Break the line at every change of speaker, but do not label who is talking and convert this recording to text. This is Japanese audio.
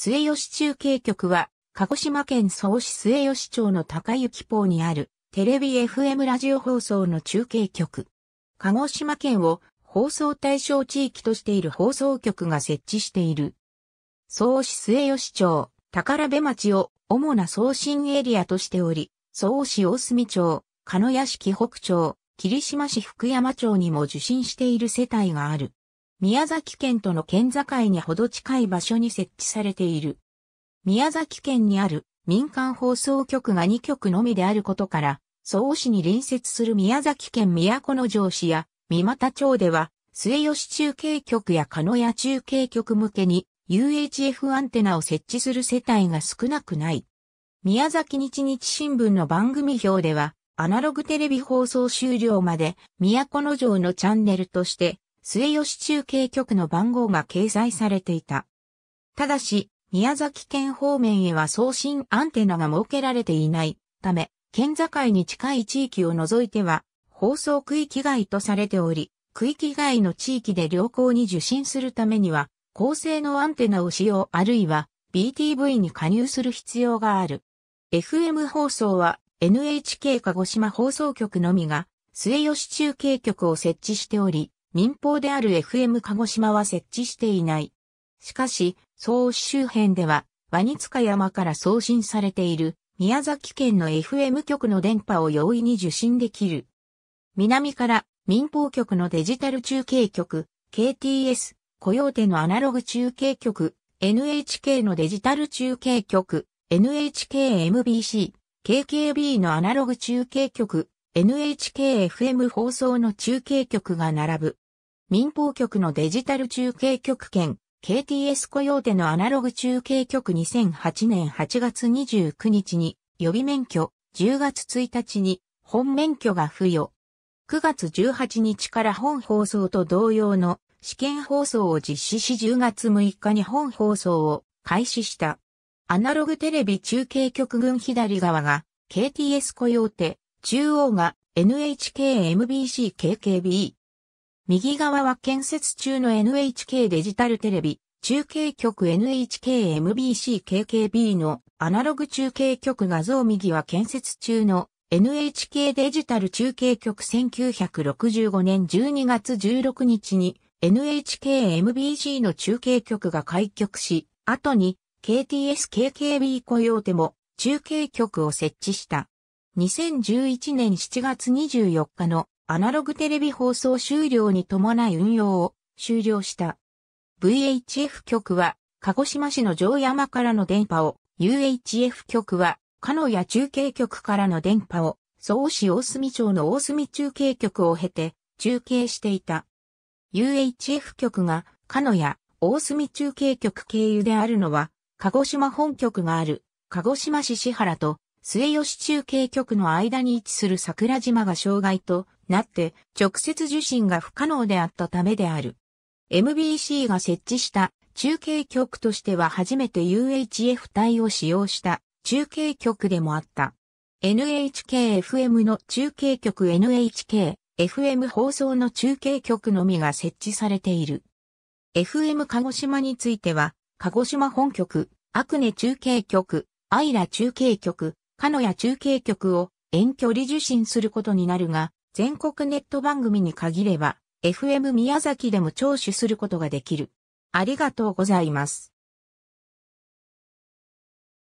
末吉中継局は、鹿児島県総市末吉町の高雪港にある、テレビ FM ラジオ放送の中継局。鹿児島県を放送対象地域としている放送局が設置している。総市末吉町、宝部町を主な送信エリアとしており、総市大隅町、鹿屋敷北町、霧島市福山町にも受信している世帯がある。宮崎県との県境にほど近い場所に設置されている。宮崎県にある民間放送局が2局のみであることから、総市に隣接する宮崎県都城市や三股町では、末吉中継局や鹿屋中継局向けに UHF アンテナを設置する世帯が少なくない。宮崎日日新聞の番組表では、アナログテレビ放送終了まで、都城のチャンネルとして、末吉中継局の番号が掲載されていた。ただし、宮崎県方面へは送信アンテナが設けられていないため、県境に近い地域を除いては、放送区域外とされており、区域外の地域で良好に受信するためには、高性能アンテナを使用あるいは BTV に加入する必要がある。FM 放送は NHK 鹿児島放送局のみが末吉中継局を設置しており、民放である FM 鹿児島は設置していない。しかし、総市周辺では、ワニツカ山から送信されている宮崎県の FM 局の電波を容易に受信できる。南から民放局のデジタル中継局、KTS、雇用手のアナログ中継局、NHK のデジタル中継局、NHKMBC、KKB のアナログ中継局、NHKFM 放送の中継局が並ぶ。民放局のデジタル中継局兼 KTS 雇用手のアナログ中継局2008年8月29日に予備免許、10月1日に本免許が付与。9月18日から本放送と同様の試験放送を実施し10月6日に本放送を開始した。アナログテレビ中継局群左側が KTS 雇用手。中央が NHKMBCKKB。右側は建設中の NHK デジタルテレビ、中継局 NHKMBCKKB のアナログ中継局画像右は建設中の NHK デジタル中継局1965年12月16日に NHKMBC の中継局が開局し、後に KTSKKB 雇用でも中継局を設置した。2011年7月24日のアナログテレビ放送終了に伴い運用を終了した。VHF 局は鹿児島市の城山からの電波を、UHF 局は鹿屋中継局からの電波を、総市大隅町の大隅中継局を経て中継していた。UHF 局が鹿屋大隅中継局経由であるのは、鹿児島本局がある鹿児島市市原と末吉中継局の間に位置する桜島が障害となって直接受信が不可能であったためである。MBC が設置した中継局としては初めて UHF 帯を使用した中継局でもあった。NHKFM の中継局 NHKFM 放送の中継局のみが設置されている。FM 鹿児島については、鹿児島本局、アクネ中継局、アイラ中継局、カノや中継局を遠距離受信することになるが、全国ネット番組に限れば、FM 宮崎でも聴取することができる。ありがとうございます。